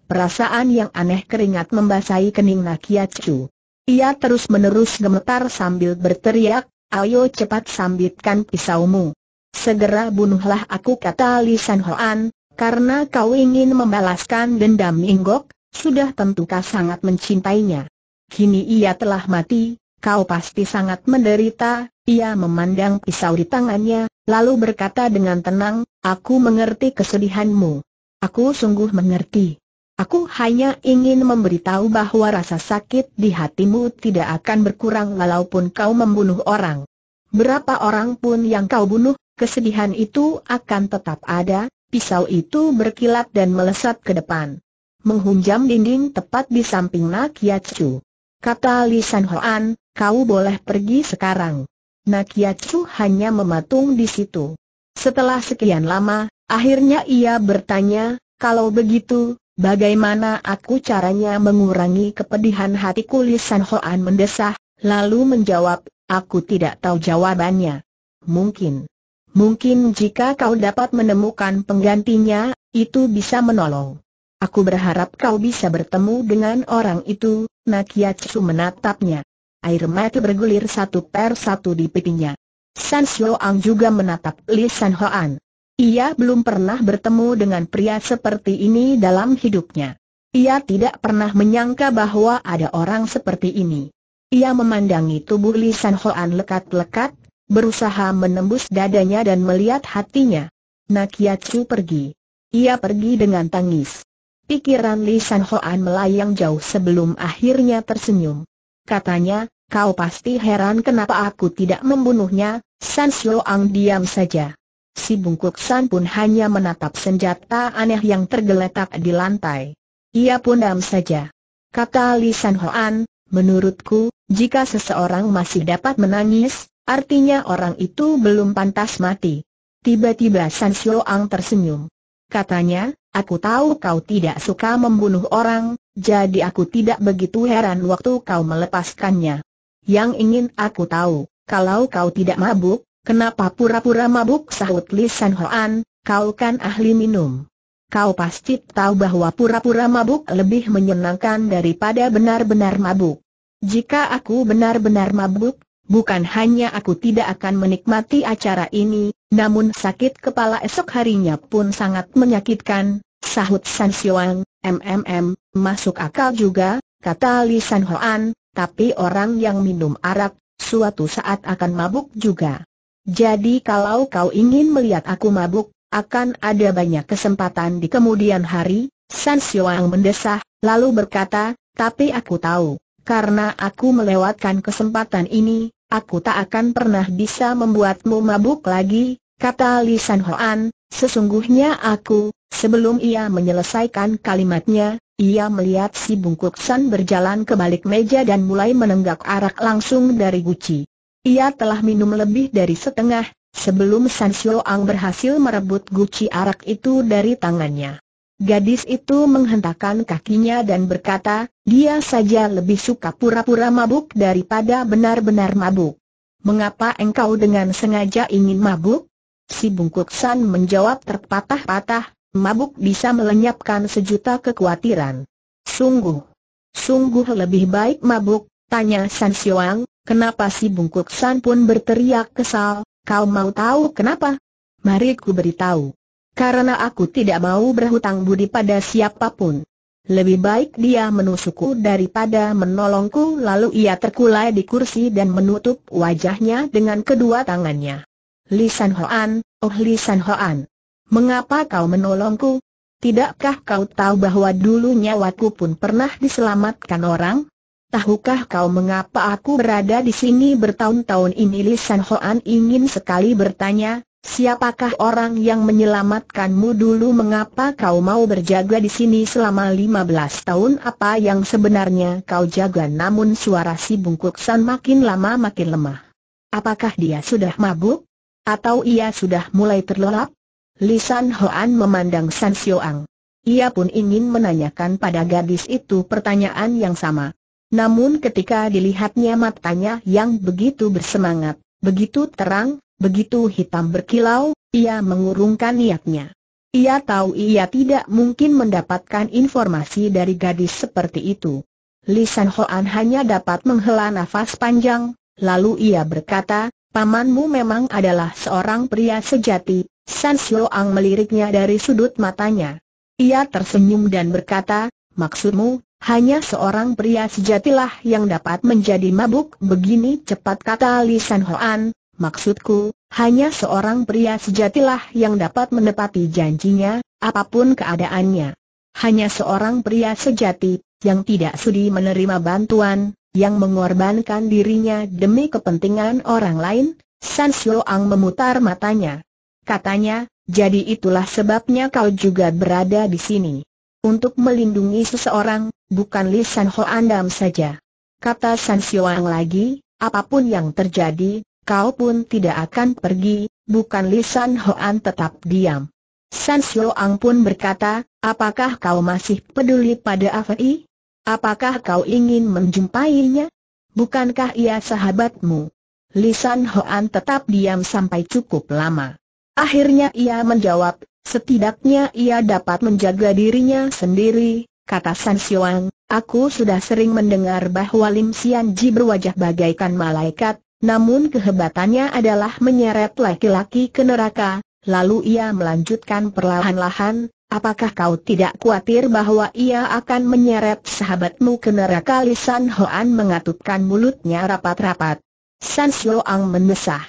S1: Perasaan yang aneh keringat membasahi kening Nakia Chu. Ia terus-menerus gemetar sambil berteriak, Ayo cepat sambitkan pisaumu. Segera bunuhlah aku kata Li Hoan, karena kau ingin membalaskan dendam Inggok, sudah tentu kau sangat mencintainya. Kini ia telah mati, kau pasti sangat menderita, ia memandang pisau di tangannya, lalu berkata dengan tenang, aku mengerti kesedihanmu. Aku sungguh mengerti. Aku hanya ingin memberitahu bahwa rasa sakit di hatimu tidak akan berkurang walaupun kau membunuh orang. Berapa orang pun yang kau bunuh, kesedihan itu akan tetap ada, pisau itu berkilat dan melesat ke depan. Menghunjam dinding tepat di samping Nakiatsu. Kata Li San Hoan, kau boleh pergi sekarang. Nakiatsu hanya mematung di situ. Setelah sekian lama, akhirnya ia bertanya, kalau begitu, Bagaimana aku caranya mengurangi kepedihan hati Kulisan San Hoan mendesah, lalu menjawab, aku tidak tahu jawabannya. Mungkin. Mungkin jika kau dapat menemukan penggantinya, itu bisa menolong. Aku berharap kau bisa bertemu dengan orang itu, Nakia Tsu menatapnya. Air mata bergulir satu per satu di pipinya. San Ang juga menatap Li San Hoan. Ia belum pernah bertemu dengan pria seperti ini dalam hidupnya. Ia tidak pernah menyangka bahwa ada orang seperti ini. Ia memandangi tubuh Li San Hoan lekat-lekat, berusaha menembus dadanya dan melihat hatinya. Nakiatsu pergi. Ia pergi dengan tangis. Pikiran Li San Hoan melayang jauh sebelum akhirnya tersenyum. Katanya, kau pasti heran kenapa aku tidak membunuhnya, San Ang diam saja. Si Bungkuk San pun hanya menatap senjata aneh yang tergeletak di lantai. Ia pun diam saja. Kata Li San Hoan, menurutku, jika seseorang masih dapat menangis, artinya orang itu belum pantas mati. Tiba-tiba San Ang tersenyum. Katanya, aku tahu kau tidak suka membunuh orang, jadi aku tidak begitu heran waktu kau melepaskannya. Yang ingin aku tahu, kalau kau tidak mabuk, Kenapa pura-pura mabuk sahut Li San Hoan, kau kan ahli minum. Kau pasti tahu bahwa pura-pura mabuk lebih menyenangkan daripada benar-benar mabuk. Jika aku benar-benar mabuk, bukan hanya aku tidak akan menikmati acara ini, namun sakit kepala esok harinya pun sangat menyakitkan, sahut San Xiuang, MMM, masuk akal juga, kata Li San Hoan, tapi orang yang minum arak, suatu saat akan mabuk juga. Jadi kalau kau ingin melihat aku mabuk, akan ada banyak kesempatan di kemudian hari, San Xiuang mendesah, lalu berkata, tapi aku tahu, karena aku melewatkan kesempatan ini, aku tak akan pernah bisa membuatmu mabuk lagi, kata Li San Hoan, sesungguhnya aku, sebelum ia menyelesaikan kalimatnya, ia melihat si bungkuk San berjalan ke balik meja dan mulai menenggak arak langsung dari guci. Ia telah minum lebih dari setengah, sebelum San Ang berhasil merebut guci arak itu dari tangannya. Gadis itu menghentakkan kakinya dan berkata, dia saja lebih suka pura-pura mabuk daripada benar-benar mabuk. Mengapa engkau dengan sengaja ingin mabuk? Si Bungkuk San menjawab terpatah-patah, mabuk bisa melenyapkan sejuta kekhawatiran. Sungguh, sungguh lebih baik mabuk, tanya San Xiuang, Kenapa si bungkuk san pun berteriak kesal, kau mau tahu kenapa? Mari ku beritahu. Karena aku tidak mau berhutang budi pada siapapun. Lebih baik dia menusukku daripada menolongku lalu ia terkulai di kursi dan menutup wajahnya dengan kedua tangannya. Lisan Hoan, oh Lisan Hoan. Mengapa kau menolongku? Tidakkah kau tahu bahwa dulunya nyawaku pun pernah diselamatkan orang? Tahukah kau mengapa aku berada di sini bertahun-tahun ini Li San Hoan ingin sekali bertanya, siapakah orang yang menyelamatkanmu dulu mengapa kau mau berjaga di sini selama lima belas tahun apa yang sebenarnya kau jaga namun suara si bungkuk San makin lama makin lemah. Apakah dia sudah mabuk? Atau ia sudah mulai terlelap? Li San Hoan memandang San Ang. Ia pun ingin menanyakan pada gadis itu pertanyaan yang sama. Namun ketika dilihatnya matanya yang begitu bersemangat, begitu terang, begitu hitam berkilau, ia mengurungkan niatnya. Ia tahu ia tidak mungkin mendapatkan informasi dari gadis seperti itu. Lisan Hoan hanya dapat menghela nafas panjang, lalu ia berkata, Pamanmu memang adalah seorang pria sejati, San Ang meliriknya dari sudut matanya. Ia tersenyum dan berkata, maksudmu, hanya seorang pria sejatilah yang dapat menjadi mabuk begini cepat kata Li Hoan, maksudku, hanya seorang pria sejatilah yang dapat menepati janjinya, apapun keadaannya. Hanya seorang pria sejati, yang tidak sudi menerima bantuan, yang mengorbankan dirinya demi kepentingan orang lain, San Ang memutar matanya. Katanya, jadi itulah sebabnya kau juga berada di sini. Untuk melindungi seseorang, bukan Li San Ho Andam saja. Kata San Xiuang lagi, apapun yang terjadi, kau pun tidak akan pergi, bukan Li San Ho An tetap diam. San Xiuang pun berkata, apakah kau masih peduli pada Afi? Apakah kau ingin menjumpainya? Bukankah ia sahabatmu? Lisan Hoan tetap diam sampai cukup lama. Akhirnya ia menjawab, setidaknya ia dapat menjaga dirinya sendiri, kata San Xiuang, aku sudah sering mendengar bahwa Lim Sian Ji berwajah bagaikan malaikat, namun kehebatannya adalah menyeret laki-laki ke neraka, lalu ia melanjutkan perlahan-lahan, apakah kau tidak khawatir bahwa ia akan menyeret sahabatmu ke neraka San Hoan mengatupkan mulutnya rapat-rapat. San Xiuang menesah.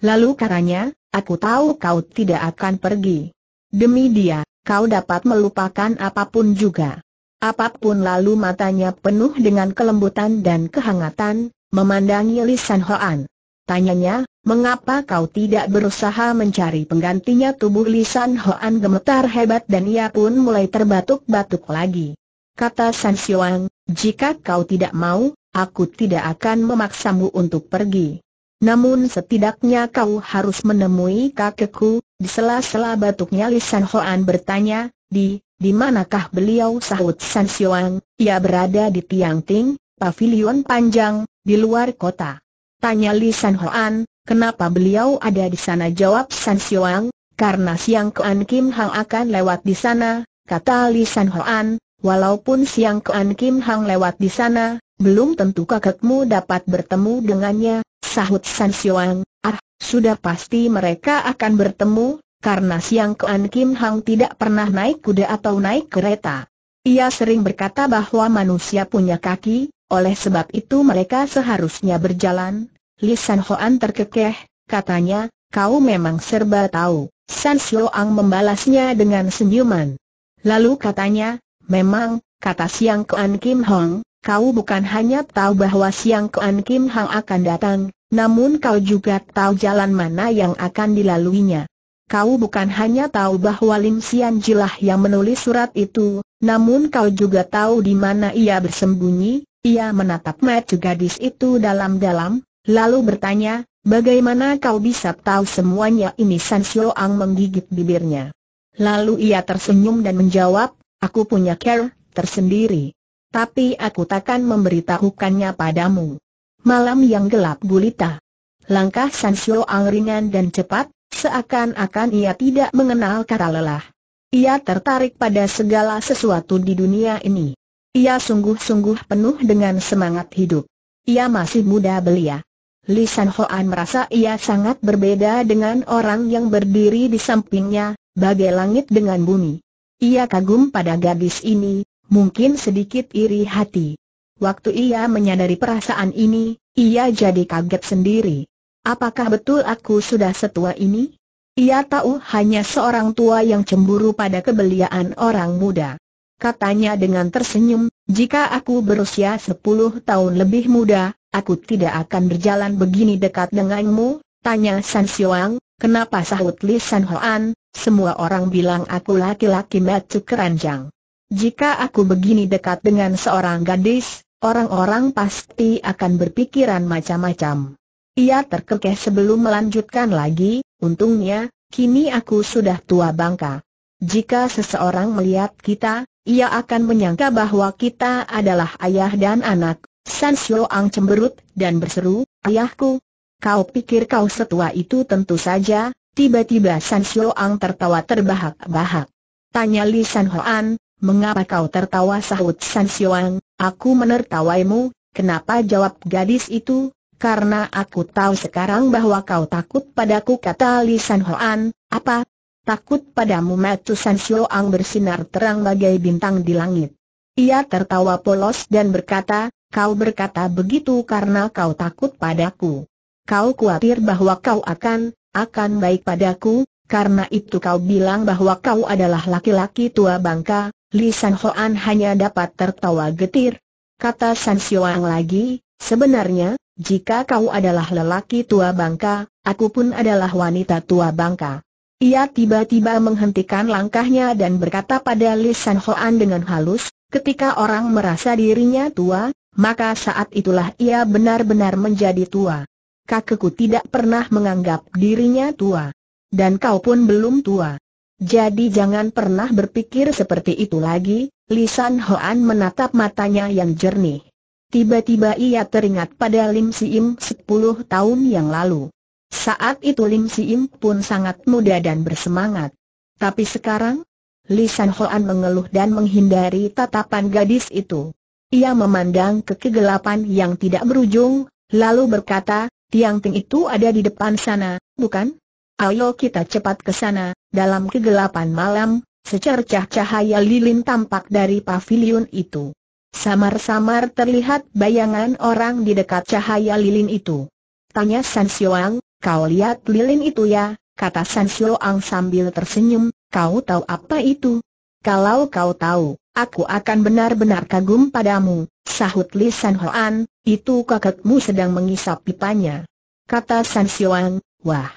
S1: Lalu karanya, aku tahu kau tidak akan pergi. Demi dia, kau dapat melupakan apapun juga. Apapun lalu matanya penuh dengan kelembutan dan kehangatan, memandangi Lisan Hoan. Tanyanya, mengapa kau tidak berusaha mencari penggantinya tubuh Lisan Hoan gemetar hebat dan ia pun mulai terbatuk-batuk lagi. Kata San Siwang, jika kau tidak mau, aku tidak akan memaksamu untuk pergi. Namun setidaknya kau harus menemui kakekku, di sela-sela batuknya Lisan Hoan bertanya, di, di manakah beliau sahut San Xiong, ia berada di Tiang Ting, pavilion panjang, di luar kota. Tanya Li San Hoan, kenapa beliau ada di sana jawab San Xiong, karena Siang Kuan Kim Hang akan lewat di sana, kata Li San Hoan, walaupun Siang Kuan Kim Hang lewat di sana, belum tentu kakakmu dapat bertemu dengannya, sahut San Xiong, ah, sudah pasti mereka akan bertemu, karena Siang Kuan Kim Hang tidak pernah naik kuda atau naik kereta. Ia sering berkata bahwa manusia punya kaki, oleh sebab itu mereka seharusnya berjalan. Li San Hoan terkekeh, katanya, kau memang serba tahu. San Xiao Ang membalasnya dengan senyuman. Lalu katanya, memang, kata Siang Kuan Kim Hang, kau bukan hanya tahu bahwa Siang Kuan Kim Hang akan datang, namun kau juga tahu jalan mana yang akan dilaluinya kau bukan hanya tahu bahwa Lim Sian Jilah yang menulis surat itu, namun kau juga tahu di mana ia bersembunyi, ia menatap mata gadis itu dalam-dalam, lalu bertanya, bagaimana kau bisa tahu semuanya ini San Ang menggigit bibirnya. Lalu ia tersenyum dan menjawab, aku punya care tersendiri. Tapi aku takkan memberitahukannya padamu. Malam yang gelap gulita. Langkah San Ang ringan dan cepat, Seakan-akan ia tidak mengenal kata lelah. Ia tertarik pada segala sesuatu di dunia ini. Ia sungguh-sungguh penuh dengan semangat hidup. Ia masih muda belia. Li San Hoan merasa ia sangat berbeda dengan orang yang berdiri di sampingnya, bagai langit dengan bumi. Ia kagum pada gadis ini, mungkin sedikit iri hati. Waktu ia menyadari perasaan ini, ia jadi kaget sendiri. Apakah betul aku sudah setua ini? Ia tahu hanya seorang tua yang cemburu pada kebeliaan orang muda. Katanya dengan tersenyum, jika aku berusia sepuluh tahun lebih muda, aku tidak akan berjalan begini dekat denganmu, tanya San Xiuang, kenapa sahut Li San Hoan, semua orang bilang aku laki-laki macu keranjang. Jika aku begini dekat dengan seorang gadis, orang-orang pasti akan berpikiran macam-macam. Ia terkekeh sebelum melanjutkan lagi, untungnya, kini aku sudah tua bangka. Jika seseorang melihat kita, ia akan menyangka bahwa kita adalah ayah dan anak. San ang cemberut dan berseru, Ayahku, kau pikir kau setua itu tentu saja, tiba-tiba San ang tertawa terbahak-bahak. Tanya Li San Hoan, mengapa kau tertawa sahut San ang. aku menertawaimu, kenapa jawab gadis itu, karena aku tahu sekarang bahwa kau takut padaku kata Li Hoan, apa? Takut padamu Matu San bersinar terang bagai bintang di langit. Ia tertawa polos dan berkata, kau berkata begitu karena kau takut padaku. Kau khawatir bahwa kau akan, akan baik padaku, karena itu kau bilang bahwa kau adalah laki-laki tua bangka, Li Hoan hanya dapat tertawa getir. Kata San lagi, sebenarnya, jika kau adalah lelaki tua bangka, aku pun adalah wanita tua bangka. Ia tiba-tiba menghentikan langkahnya dan berkata pada Li San Hoan dengan halus, ketika orang merasa dirinya tua, maka saat itulah ia benar-benar menjadi tua. Kakekku tidak pernah menganggap dirinya tua. Dan kau pun belum tua. Jadi jangan pernah berpikir seperti itu lagi, Li San Hoan menatap matanya yang jernih. Tiba-tiba ia teringat pada Lim Siim 10 tahun yang lalu. Saat itu Lim Siim pun sangat muda dan bersemangat. Tapi sekarang, Li San Hoan mengeluh dan menghindari tatapan gadis itu. Ia memandang ke kegelapan yang tidak berujung, lalu berkata, Tiang Ting itu ada di depan sana, bukan? Ayo kita cepat ke sana, dalam kegelapan malam, secercah cahaya lilin tampak dari pavilion itu. Samar-samar terlihat bayangan orang di dekat cahaya lilin itu. Tanya San Xiuang, kau lihat lilin itu ya? Kata San Xiuang sambil tersenyum, kau tahu apa itu? Kalau kau tahu, aku akan benar-benar kagum padamu, sahut Li San Hoan, itu kakekmu sedang mengisap pipanya. Kata San Xiuang, wah,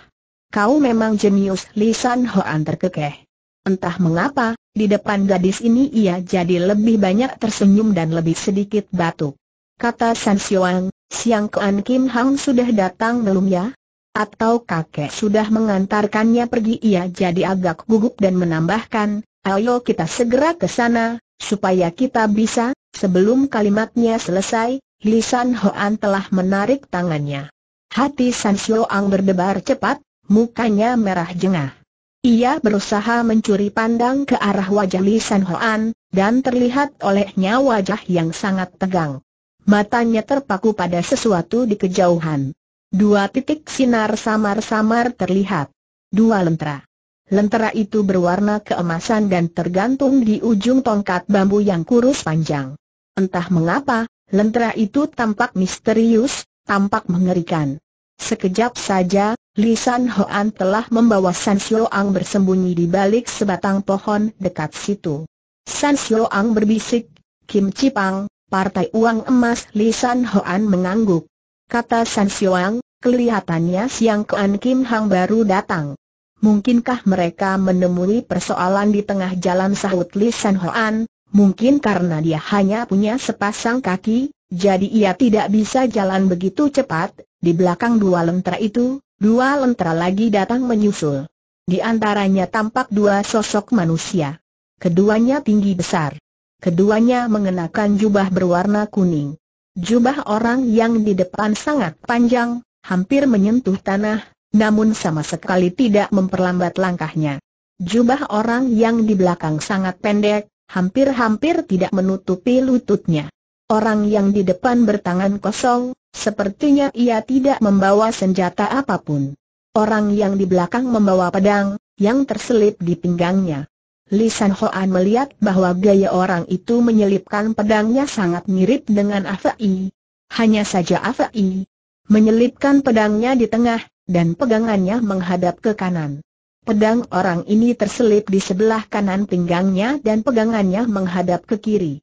S1: kau memang jenius Li San Hoan terkekeh. Entah mengapa, di depan gadis ini ia jadi lebih banyak tersenyum dan lebih sedikit batuk. Kata San Xiuang, Siang Kuan Kim Hang sudah datang belum ya? Atau kakek sudah mengantarkannya pergi ia jadi agak gugup dan menambahkan, ayo kita segera ke sana, supaya kita bisa, sebelum kalimatnya selesai, Lisan Hoan telah menarik tangannya. Hati San Xiuang berdebar cepat, mukanya merah jengah. Ia berusaha mencuri pandang ke arah wajah Li San Hoan, dan terlihat olehnya wajah yang sangat tegang. Matanya terpaku pada sesuatu di kejauhan. Dua titik sinar samar-samar terlihat. Dua lentera. Lentera itu berwarna keemasan dan tergantung di ujung tongkat bambu yang kurus panjang. Entah mengapa, lentera itu tampak misterius, tampak mengerikan. Sekejap saja, Lisan Hoan telah membawa San Ang bersembunyi di balik sebatang pohon dekat situ. San Ang berbisik, Kim Cipang, partai uang emas Lisan Hoan mengangguk. Kata San Ang, kelihatannya Siang Kuan Kim Hang baru datang. Mungkinkah mereka menemui persoalan di tengah jalan sahut Lisan Hoan, mungkin karena dia hanya punya sepasang kaki, jadi ia tidak bisa jalan begitu cepat, di belakang dua lentera itu, Dua lentera lagi datang menyusul. Di antaranya tampak dua sosok manusia. Keduanya tinggi besar. Keduanya mengenakan jubah berwarna kuning. Jubah orang yang di depan sangat panjang, hampir menyentuh tanah, namun sama sekali tidak memperlambat langkahnya. Jubah orang yang di belakang sangat pendek, hampir-hampir tidak menutupi lututnya. Orang yang di depan bertangan kosong, Sepertinya ia tidak membawa senjata apapun. Orang yang di belakang membawa pedang, yang terselip di pinggangnya. Li Hoan melihat bahwa gaya orang itu menyelipkan pedangnya sangat mirip dengan Afei. Hanya saja Afei menyelipkan pedangnya di tengah, dan pegangannya menghadap ke kanan. Pedang orang ini terselip di sebelah kanan pinggangnya dan pegangannya menghadap ke kiri.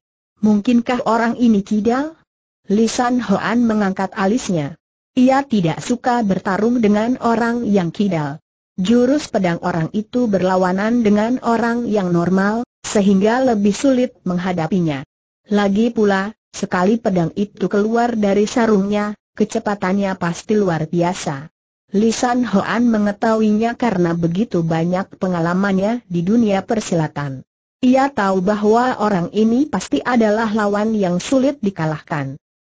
S1: Mungkinkah orang ini kidal? Lisan Hoan mengangkat alisnya. Ia tidak suka bertarung dengan orang yang kidal. Jurus pedang orang itu berlawanan dengan orang yang normal, sehingga lebih sulit menghadapinya. Lagi pula, sekali pedang itu keluar dari sarungnya, kecepatannya pasti luar biasa. Lisan Hoan mengetahuinya karena begitu banyak pengalamannya di dunia persilatan. Ia tahu bahwa orang ini pasti adalah lawan yang sulit dikalahkan.